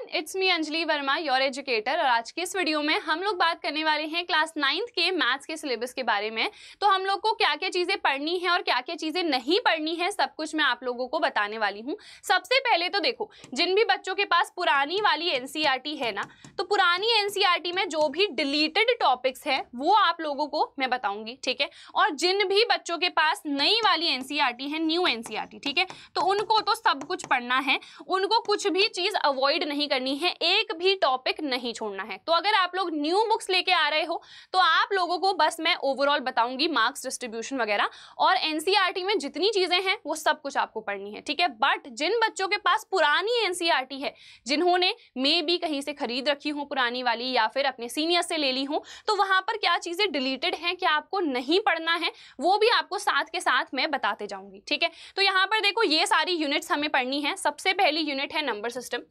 everyone it's me Anjali Verma your educator और आज के इस वीडियो में हम लोग बात करने वाले हैं क्लास नाइन्थ के मैथ्स के सिलेबस के बारे में तो हम लोग को क्या क्या चीज़ें पढ़नी है और क्या क्या चीज़ें नहीं पढ़नी है सब कुछ मैं आप लोगों को बताने वाली हूँ सबसे पहले तो देखो जिन भी बच्चों के पास पुरानी वाली एन e है ना तो पुरानी एन e में जो भी डिलीटेड टॉपिक्स हैं वो आप लोगों को मैं बताऊँगी ठीक है और जिन भी बच्चों के पास नई वाली एन e है न्यू एन ठीक है तो उनको तो सब कुछ पढ़ना है उनको कुछ भी चीज़ अवॉइड नहीं नहीं करनी है एक भी टॉपिक नहीं छोड़ना है तो अगर आप लोग न्यू बुक्स लेके आ रहे हो तो आप लोगों को बस मैं ओवरऑल बताऊंगी मार्क्स डिस्ट्रीब्यूशन वगैरह और एनसीईआरटी e में जितनी चीजें हैं वो सब कुछ आपको पढ़नी है ठीक है बट जिन बच्चों के पास पुरानी एनसीईआरटी e है जिन्होंने मे भी कहीं से खरीद रखी हो पुरानी वाली या फिर अपने सीनियर से ले ली हो तो वहां पर क्या चीजें डिलीटेड हैं क्या आपको नहीं पढ़ना है वो भी आपको साथ के साथ मैं बताते जाऊंगी ठीक है तो यहां पर देखो ये सारी यूनिट्स हमें पढ़नी है सबसे पहली यूनिट है नंबर सिस्टम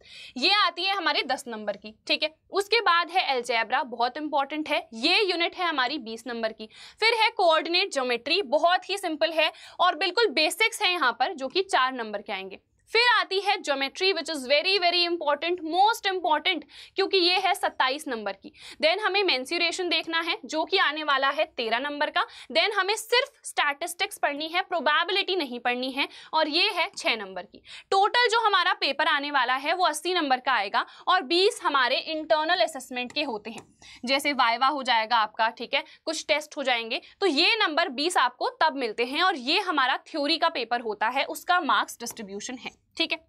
ये आ आती है हमारे दस नंबर की ठीक है उसके बाद है एल्जैब्रा बहुत इंपॉर्टेंट है ये यूनिट है हमारी बीस नंबर की फिर है कोऑर्डिनेट ज्योमेट्री बहुत ही सिंपल है और बिल्कुल बेसिक्स है यहाँ पर जो कि चार नंबर के आएंगे फिर आती है geometry which is very very important most important क्योंकि ये है 27 नंबर की देन हमें मेन्स्यूरेशन देखना है जो कि आने वाला है 13 नंबर का देन हमें सिर्फ स्टैटिस्टिक्स पढ़नी है प्रोबेबिलिटी नहीं पढ़नी है और ये है 6 नंबर की टोटल जो हमारा पेपर आने वाला है वो 80 नंबर का आएगा और 20 हमारे इंटरनल असेसमेंट के होते हैं जैसे वाइवा हो जाएगा आपका ठीक है कुछ टेस्ट हो जाएंगे तो ये नंबर बीस आपको तब मिलते हैं और ये हमारा थ्योरी का पेपर होता है उसका मार्क्स डिस्ट्रीब्यूशन है ठीक है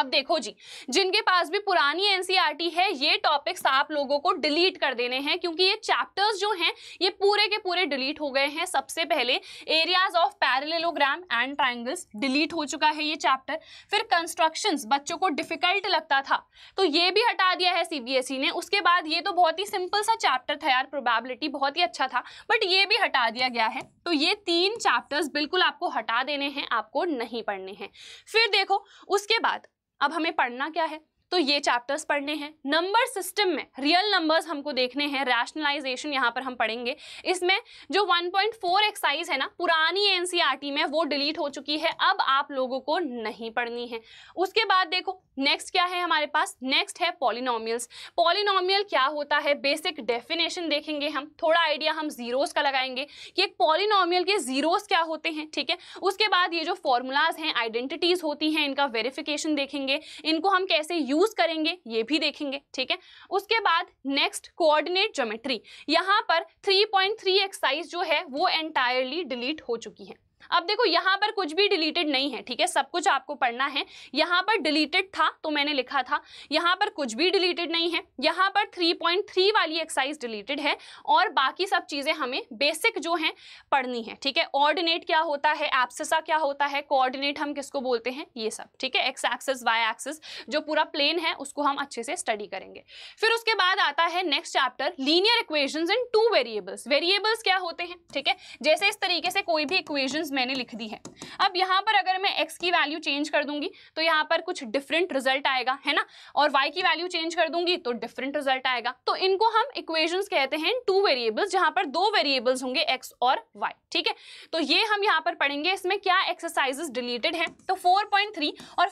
अब देखो जी जिनके पास भी पुरानी एनसीईआरटी e है ये टॉपिक्स आप लोगों को डिलीट कर देने हैं क्योंकि ये चैप्टर्स जो हैं ये पूरे के पूरे डिलीट हो गए हैं सबसे पहले areas of parallelogram and triangles delete हो चुका है ये चैप्टर फिर कंस्ट्रक्शंस बच्चों को डिफिकल्ट लगता था तो ये भी हटा दिया है सीबीएसई e ने उसके बाद ये तो बहुत ही सिंपल सा चैप्टर था यार प्रोबेबिलिटी बहुत ही अच्छा था बट ये भी हटा दिया गया है तो ये तीन चैप्टर्स बिल्कुल आपको हटा देने हैं आपको नहीं पढ़ने हैं फिर देखो उसके बाद अब हमें पढ़ना क्या है तो ये चैप्टर्स पढ़ने हैं नंबर सिस्टम में रियल नंबर्स हमको देखने हैं रैशनलाइजेशन यहाँ पर हम पढ़ेंगे इसमें जो 1.4 एक्साइज है ना पुरानी एनसीईआरटी e में वो डिलीट हो चुकी है अब आप लोगों को नहीं पढ़नी है उसके बाद देखो नेक्स्ट क्या है हमारे पास नेक्स्ट है पॉलिनोमियल्स पॉलिनोमियल क्या होता है बेसिक डेफिनेशन देखेंगे हम थोड़ा आइडिया हम जीरोस का लगाएंगे कि एक पॉलिनोमियल के जीरोस क्या होते हैं ठीक है उसके बाद ये जो फॉर्मूलाज हैं आइडेंटिटीज होती हैं इनका वेरिफिकेशन देखेंगे इनको हम कैसे यूज यूज करेंगे ये भी देखेंगे ठीक है उसके बाद नेक्स्ट कोऑर्डिनेट ज्योमेट्री यहां पर 3.3 एक्सरसाइज जो है वो एंटायरली डिलीट हो चुकी है अब देखो यहाँ पर कुछ भी डिलीटेड नहीं है ठीक है सब कुछ आपको पढ़ना है यहाँ पर डिलीटेड था तो मैंने लिखा था यहाँ पर कुछ भी डिलीटेड नहीं है यहाँ पर 3.3 वाली एक्साइज डिलीटेड है और बाकी सब चीज़ें हमें बेसिक जो हैं पढ़नी है ठीक है ऑर्डिनेट क्या होता है एप्सिसा क्या होता है कोऑर्डिनेट हम किसको बोलते हैं ये सब ठीक है एक्स एक्सिस वाई एक्सिस जो पूरा प्लेन है उसको हम अच्छे से स्टडी करेंगे फिर उसके बाद आता है next chapter linear equations in two variables variables क्या होते हैं ठीक है जैसे इस तरीके से कोई भी इक्वेशंस मैंने लिख दी है अब यहाँ पर अगर मैं एक्स की वैल्यू चेंज कर दूंगी तो यहाँ पर कुछ डिफरेंट रिजल्ट आएगा है ना और वाई की वैल्यू चेंज कर दूंगी तो डिफरेंट रिजल्ट आएगा तो इनको हम इक्वेशन कहते हैं टू वेरिएबल्स जहाँ पर दो वेरिएबल्स होंगे एक्स और वाई ठीक है तो ये हम यहाँ पर पढ़ेंगे इसमें क्या एक्सरसाइजेस डिलीटेड है तो 4.3 और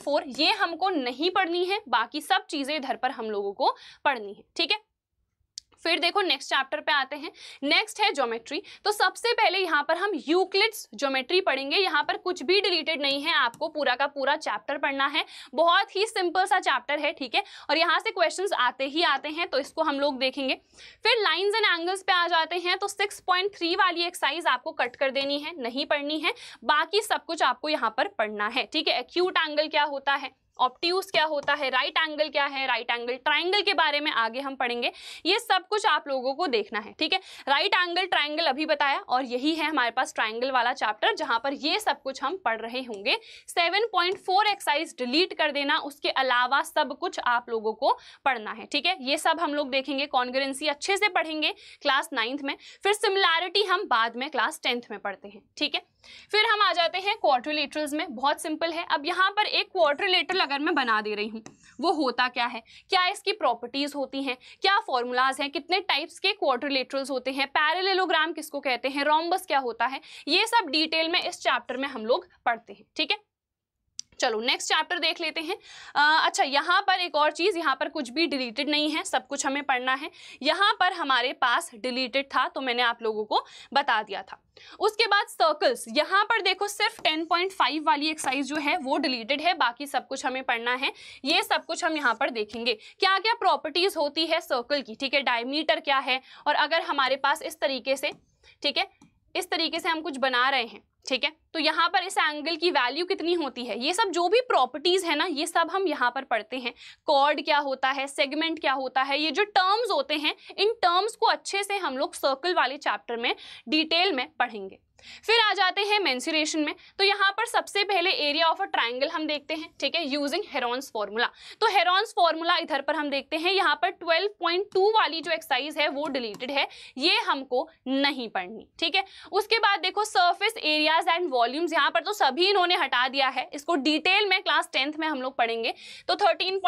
4.4 ये हमको नहीं पढ़नी है बाकी सब चीज़ें इधर पर हम लोगों को पढ़नी है ठीक है फिर देखो नेक्स्ट चैप्टर पे आते हैं नेक्स्ट है ज्योमेट्री तो सबसे पहले यहाँ पर हम यूक्लिड्स ज्योमेट्री पढ़ेंगे यहाँ पर कुछ भी डिलीटेड नहीं है आपको पूरा का पूरा चैप्टर पढ़ना है बहुत ही सिंपल सा चैप्टर है ठीक है और यहाँ से क्वेश्चंस आते ही आते हैं तो इसको हम लोग देखेंगे फिर लाइन्स एंड एंगल्स पे आ जाते हैं तो थ्री वाली एक्सरसाइज आपको कट कर देनी है नहीं पढ़नी है बाकी सब कुछ आपको यहाँ पर पढ़ना है ठीक है एक्यूट एंगल क्या होता है ऑप्ट्यूज क्या होता है राइट एंगल क्या है राइट एंगल ट्राइंगल के बारे में आगे हम पढ़ेंगे ये सब कुछ आप लोगों को देखना है ठीक है राइट एंगल ट्राइंगल अभी बताया और यही है हमारे पास ट्राइंगल वाला चैप्टर जहां पर ये सब कुछ हम पढ़ रहे होंगे 7.4 एक्सरसाइज डिलीट कर देना उसके अलावा सब कुछ आप लोगों को पढ़ना है ठीक है ये सब हम लोग देखेंगे कॉन्ग्रेंसी अच्छे से पढ़ेंगे क्लास नाइन्थ में फिर सिमिलैरिटी हम बाद में क्लास टेंथ में पढ़ते हैं ठीक है फिर हम आ जाते हैं क्वार्टर में बहुत सिंपल है अब यहाँ पर एक क्वार्टर अगर मैं बना दे रही हूँ वो होता क्या है क्या इसकी प्रॉपर्टीज होती हैं क्या फॉर्मूलाज हैं कितने टाइप्स के क्वार्टरलेटरल्स होते हैं पैरेलेलोग्राम किसको कहते हैं रोम्बस क्या होता है ये सब डिटेल में इस चैप्टर में हम लोग पढ़ते हैं ठीक है चलो नेक्स्ट चैप्टर देख लेते हैं आ, अच्छा यहाँ पर एक और चीज़ यहाँ पर कुछ भी डिलीटेड नहीं है सब कुछ हमें पढ़ना है यहाँ पर हमारे पास डिलीटेड था तो मैंने आप लोगों को बता दिया था उसके बाद सर्कल्स यहाँ पर देखो सिर्फ 10.5 वाली एक्सरसाइज जो है वो डिलीटेड है बाकी सब कुछ हमें पढ़ना है ये सब कुछ हम यहाँ पर देखेंगे क्या क्या प्रॉपर्टीज़ होती है सर्कल की ठीक है डायमीटर क्या है और अगर हमारे पास इस तरीके से ठीक है इस तरीके से हम कुछ बना रहे हैं ठीक है तो यहाँ पर इस एंगल की वैल्यू कितनी होती है ये सब जो भी प्रॉपर्टीज है ना ये सब हम यहाँ पर पढ़ते हैं कॉर्ड क्या होता है सेगमेंट क्या होता है ये जो टर्म्स होते हैं इन टर्म्स को अच्छे से हम लोग सर्कल वाले चैप्टर में डिटेल में पढ़ेंगे फिर आ जाते हैं मेंसुरेशन में तो यहाँ पर सबसे पहले एरिया ऑफ अ ट्राइंगल हम देखते हैं ठीक है यूजिंग हेरॉन्स फॉर्मूला तो हेरॉन्स फॉर्मूला इधर पर हम देखते हैं यहाँ पर 12.2 वाली जो एक्सरसाइज है वो डिलीटेड है ये हमको नहीं पढ़नी ठीक है उसके बाद देखो सर्फेस एरियाज एंड वॉल्यूम्स यहाँ पर तो सभी इन्होंने हटा दिया है इसको डिटेल में क्लास टेंथ में हम लोग पढ़ेंगे तो थर्टीन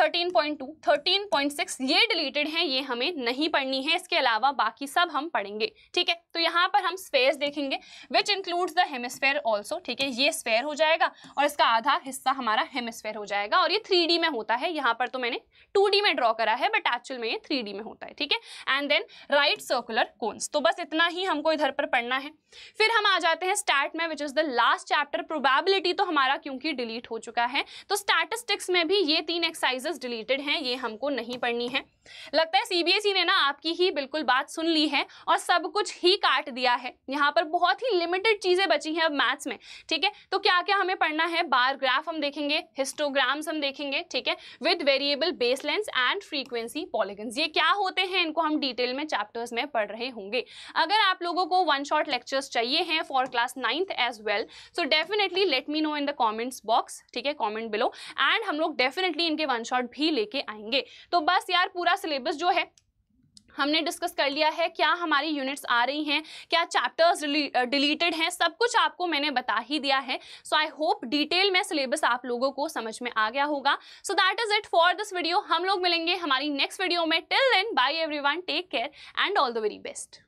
13.2, 13.6 ये डिलीटेड हैं ये हमें नहीं पढ़नी है इसके अलावा बाकी सब हम पढ़ेंगे ठीक है तो यहाँ पर हम स्पेयर देखेंगे which includes the hemisphere also ठीक है ये स्पेयर हो जाएगा और इसका आधा हिस्सा हमारा हेमस्फेयर हो जाएगा और ये थ्री में होता है यहाँ पर तो मैंने टू में ड्रॉ करा है बट एक्चुअल में ये थ्री में होता है ठीक है and then right circular cones तो बस इतना ही हमको इधर पर पढ़ना है फिर हम आ जाते हैं स्टार्ट में which is the last chapter probability तो हमारा क्योंकि डिलीट हो चुका है तो स्टैटिस्टिक्स में भी ये तीन एक्सरसाइजेस क्लासेस डिलीटेड हैं ये हमको नहीं पढ़नी है लगता है सीबीएसई e ने ना आपकी ही बिल्कुल बात सुन ली है और सब कुछ ही काट दिया है यहाँ पर बहुत ही लिमिटेड चीज़ें बची हैं अब मैथ्स में ठीक है तो क्या क्या हमें पढ़ना है बार ग्राफ हम देखेंगे हिस्टोग्राम्स हम देखेंगे ठीक है with variable base lens and frequency polygons ये क्या होते हैं इनको हम डिटेल में चैप्टर्स में पढ़ रहे होंगे अगर आप लोगों को वन शॉर्ट लेक्चर्स चाहिए हैं for class ninth as well so definitely let me know in the comments box ठीक है कॉमेंट बिलो एंड हम लोग डेफिनेटली इनके वन स्क्रीनशॉट भी लेके आएंगे तो बस यार पूरा सिलेबस जो है हमने डिस्कस कर लिया है क्या हमारी यूनिट्स आ रही हैं क्या चैप्टर्स डिलीटेड हैं सब कुछ आपको मैंने बता ही दिया है सो आई होप डिटेल में सिलेबस आप लोगों को समझ में आ गया होगा so that is it for this video हम लोग मिलेंगे हमारी नेक्स्ट वीडियो में till then bye everyone take care and all the very best